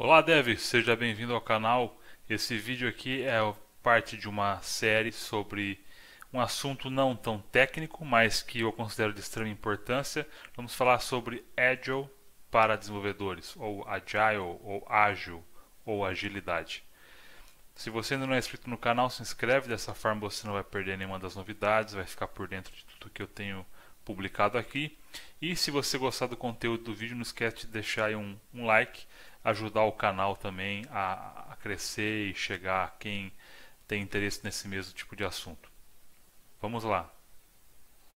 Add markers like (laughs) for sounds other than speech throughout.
Olá Dev, seja bem-vindo ao canal. Esse vídeo aqui é parte de uma série sobre um assunto não tão técnico, mas que eu considero de extrema importância. Vamos falar sobre Agile para desenvolvedores, ou Agile, ou Ágil, ou Agilidade. Se você ainda não é inscrito no canal, se inscreve, dessa forma você não vai perder nenhuma das novidades, vai ficar por dentro de tudo que eu tenho publicado aqui. E se você gostar do conteúdo do vídeo, não esquece de deixar aí um, um like, ajudar o canal também a, a crescer e chegar a quem tem interesse nesse mesmo tipo de assunto. Vamos lá.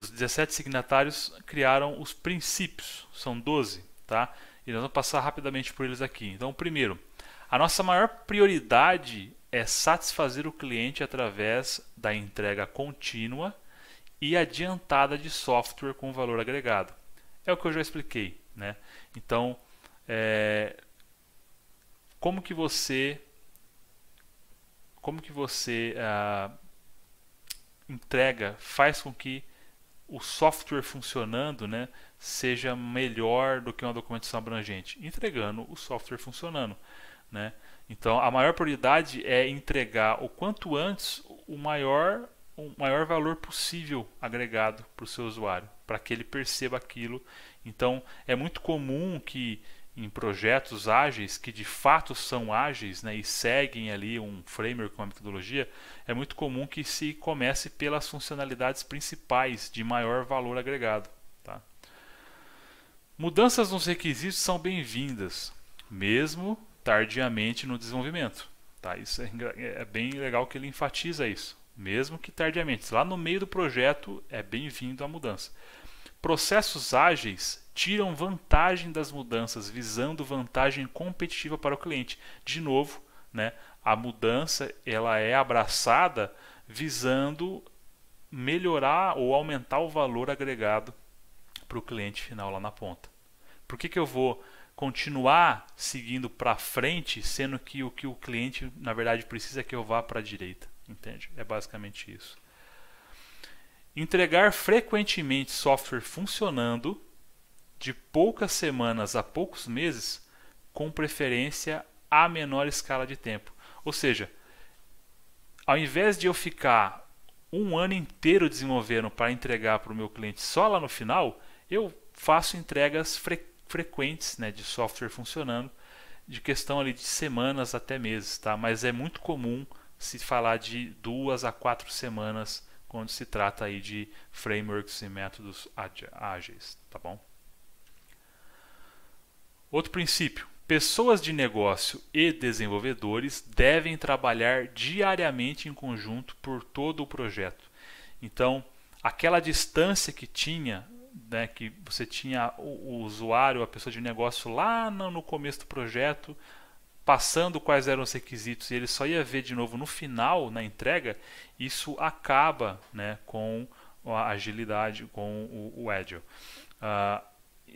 Os 17 signatários criaram os princípios, são 12, tá? E nós vamos passar rapidamente por eles aqui. Então, primeiro, a nossa maior prioridade é satisfazer o cliente através da entrega contínua e adiantada de software com valor agregado. É o que eu já expliquei. Né? Então, é, como que você como que você ah, entrega, faz com que o software funcionando né, seja melhor do que uma documentação abrangente? Entregando o software funcionando. Né? Então, a maior prioridade é entregar o quanto antes o maior o maior valor possível agregado para o seu usuário, para que ele perceba aquilo. Então, é muito comum que em projetos ágeis, que de fato são ágeis né, e seguem ali um framework, uma metodologia, é muito comum que se comece pelas funcionalidades principais de maior valor agregado. Tá? Mudanças nos requisitos são bem-vindas, mesmo tardiamente no desenvolvimento. Tá? Isso é, é bem legal que ele enfatiza isso mesmo que tardiamente. Lá no meio do projeto é bem-vindo a mudança. Processos ágeis tiram vantagem das mudanças, visando vantagem competitiva para o cliente. De novo, né, a mudança ela é abraçada visando melhorar ou aumentar o valor agregado para o cliente final lá na ponta. Por que, que eu vou continuar seguindo para frente, sendo que o que o cliente na verdade precisa é que eu vá para a direita, entende? É basicamente isso. Entregar frequentemente software funcionando de poucas semanas a poucos meses, com preferência a menor escala de tempo. Ou seja, ao invés de eu ficar um ano inteiro desenvolvendo para entregar para o meu cliente só lá no final, eu faço entregas frequentes frequentes né, de software funcionando, de questão ali de semanas até meses, tá? Mas é muito comum se falar de duas a quatro semanas quando se trata aí de frameworks e métodos ágeis, tá bom? Outro princípio: pessoas de negócio e desenvolvedores devem trabalhar diariamente em conjunto por todo o projeto. Então, aquela distância que tinha né, que você tinha o, o, usuário, a pessoa de negócio lá no, no começo do projeto, passando quais eram os requisitos e ele só ia ver de novo no final, na entrega, isso acaba né, com a agilidade, com o, o Agile. Uh,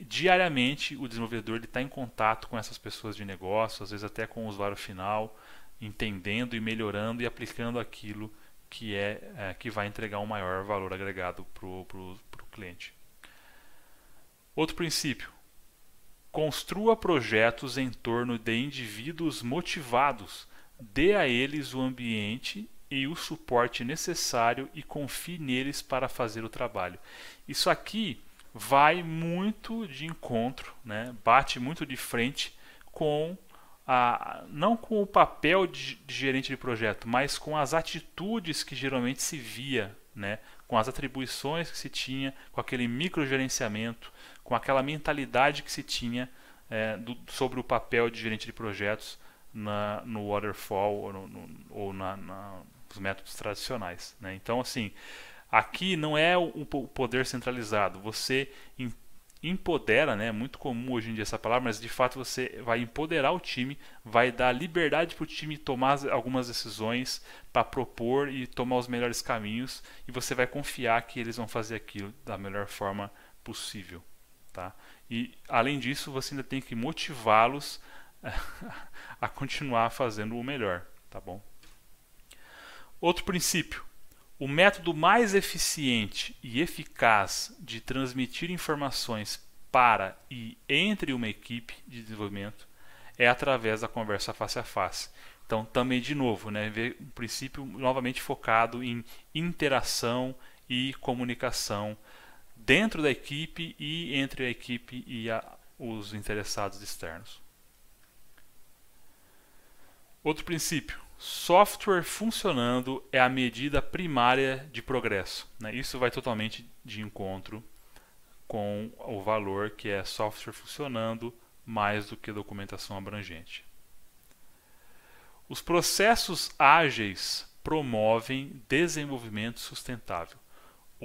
diariamente o desenvolvedor está em contato com essas pessoas de negócio, às vezes até com o usuário final, entendendo e melhorando e aplicando aquilo que é, é que vai entregar um maior valor agregado para o cliente. Outro princípio: construa projetos em torno de indivíduos motivados, dê a eles o ambiente e o suporte necessário e confie neles para fazer o trabalho. Isso aqui vai muito de encontro, né? bate muito de frente com a, não com o papel de, de, gerente de projeto, mas com as atitudes que geralmente se via, né? com as atribuições que se tinha, com aquele microgerenciamento, com aquela mentalidade que se tinha é, do, sobre o papel de gerente de projetos na, no waterfall ou, no, no, ou na, na, nos métodos tradicionais. Né? Então, assim, aqui não é o, o poder centralizado. Você empodera, né? É muito comum hoje em dia essa palavra, mas de fato você vai empoderar o time, vai dar liberdade para o time tomar algumas decisões, para propor e tomar os melhores caminhos, e você vai confiar que eles vão fazer aquilo da melhor forma possível. Tá? E, além disso, você ainda tem que motivá-los (laughs) a continuar fazendo o melhor. Tá bom? Outro princípio. O método mais eficiente e eficaz de transmitir informações para e entre uma equipe de desenvolvimento é através da conversa face a face. Então, também de novo, né, um princípio novamente focado em interação e comunicação dentro da equipe e entre a equipe e a, os interessados externos. Outro princípio: software funcionando é a medida primária de progresso. Né? Isso vai totalmente de encontro com o valor que é software funcionando mais do que documentação abrangente. Os processos ágeis promovem desenvolvimento sustentável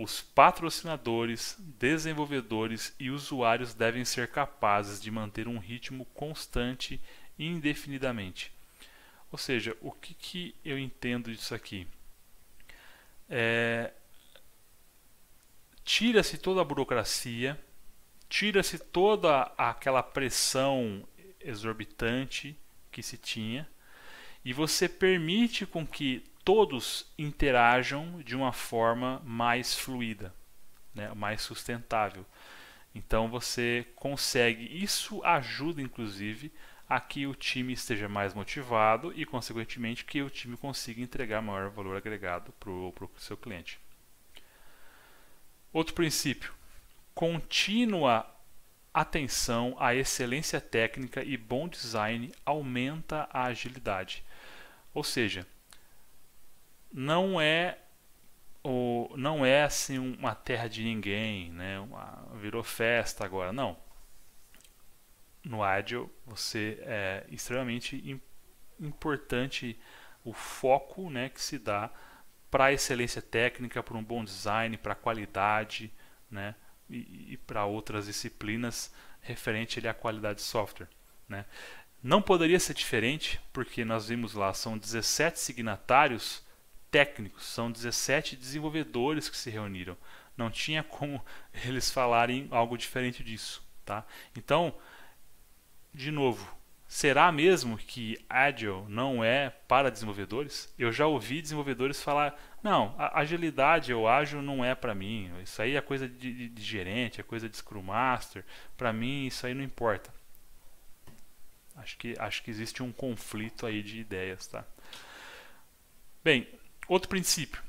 os patrocinadores, desenvolvedores e usuários devem ser capazes de manter um ritmo constante indefinidamente. Ou seja, o que, que eu entendo disso aqui? É, tira-se toda a burocracia, tira-se toda aquela pressão exorbitante que se tinha e você permite com que todos interajam de uma forma mais fluida, né, mais sustentável. Então você consegue, isso ajuda inclusive a que o time esteja mais motivado e, consequentemente, que o time consiga entregar maior valor agregado para o seu cliente. Outro princípio: contínua atenção à excelência técnica e bom design aumenta a agilidade. Ou seja, não é ou não é assim uma terra de ninguém, né? Uma, virou festa agora, não. No Agile você é extremamente importante o foco, né, que se dá para excelência técnica, para um bom design, para qualidade, né, e, e para outras disciplinas referente ali, à qualidade de software, né. Não poderia ser diferente, porque nós vimos lá, são 17 signatários técnicos, são 17 desenvolvedores que se reuniram. Não tinha como (laughs) eles falarem algo diferente disso. Tá? Então, de novo, será mesmo que Agile não é para desenvolvedores? Eu já ouvi desenvolvedores falar: não, agilidade ou ágil não é para mim, isso aí é coisa de, de gerente, é coisa de Scrum Master, para mim isso aí não importa. Acho que, acho que existe um conflito aí de ideias, tá? Bem, Outro princípio: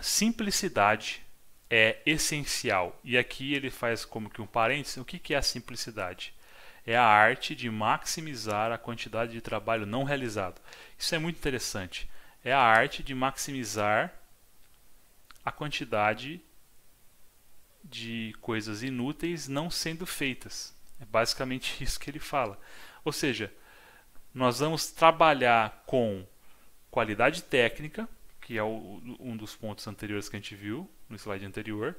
simplicidade é essencial. E aqui ele faz como que um parênteses: o que é a simplicidade? É a arte de maximizar a quantidade de trabalho não realizado. Isso é muito interessante. É a arte de maximizar a quantidade de coisas inúteis não sendo feitas. É basicamente (laughs) isso que ele fala. Ou seja, nós vamos trabalhar com qualidade técnica, que é o, um dos pontos anteriores que a gente viu no slide anterior.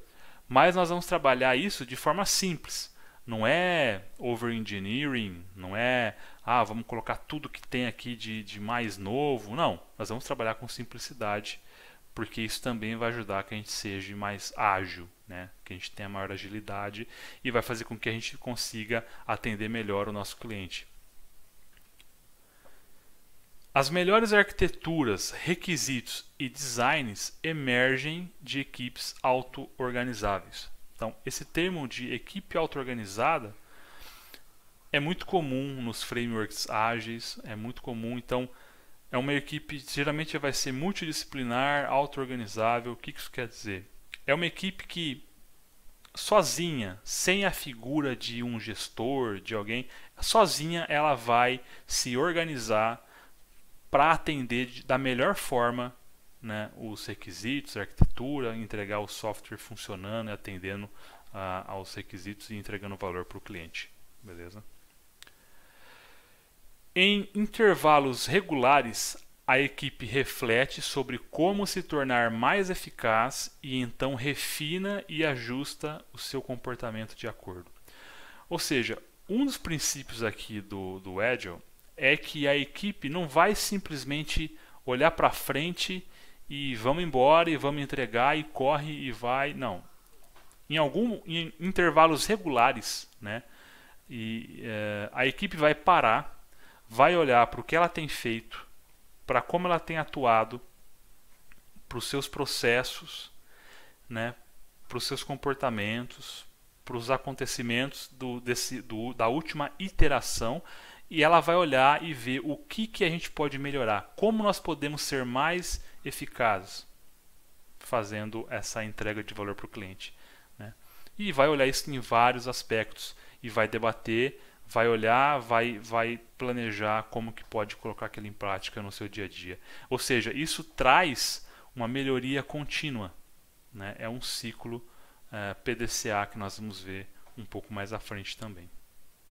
Mas nós vamos trabalhar isso de forma simples. Não é over-engineering, não é, ah, vamos colocar tudo que tem aqui de, de mais novo. Não, nós vamos trabalhar com simplicidade, porque isso também vai ajudar que a gente seja mais ágil, né? que a gente tenha maior agilidade e vai fazer com que a gente consiga atender melhor o nosso cliente. As melhores arquiteturas, requisitos e designs emergem de equipes auto-organizáveis. Então, esse termo de equipe auto-organizada é muito comum nos frameworks ágeis, é muito comum, então é uma equipe geralmente vai ser multidisciplinar, auto-organizável. O que isso quer dizer? É uma equipe que sozinha, sem a figura de um gestor, de alguém, sozinha ela vai se organizar para atender da melhor forma né, os requisitos, a arquitetura, entregar o software funcionando e atendendo aos requisitos e entregando valor para o cliente. Beleza? Em intervalos regulares, a equipe reflete sobre como se tornar mais eficaz e então refina e ajusta o seu comportamento de acordo. Ou seja, um dos princípios aqui do, do Agile é que a equipe não vai simplesmente olhar para frente e vamos embora e vamos entregar e corre e vai. Não. Em algum em intervalos regulares, né? E é, a equipe vai parar, vai olhar para o que ela tem feito, para como ela tem atuado, para os seus processos, né? Para os seus comportamentos, para os acontecimentos do, desse, do, da última iteração e ela vai olhar e ver o que, que a gente pode melhorar, como nós podemos ser mais eficazes fazendo essa entrega de valor para o cliente. Né? E vai olhar isso em vários aspectos e vai debater, vai olhar, vai, vai planejar como que pode colocar aquilo em prática no seu dia a dia. Ou seja, isso traz uma melhoria contínua. Né? É um ciclo é, eh, PDCA que nós vamos ver um pouco mais à frente também.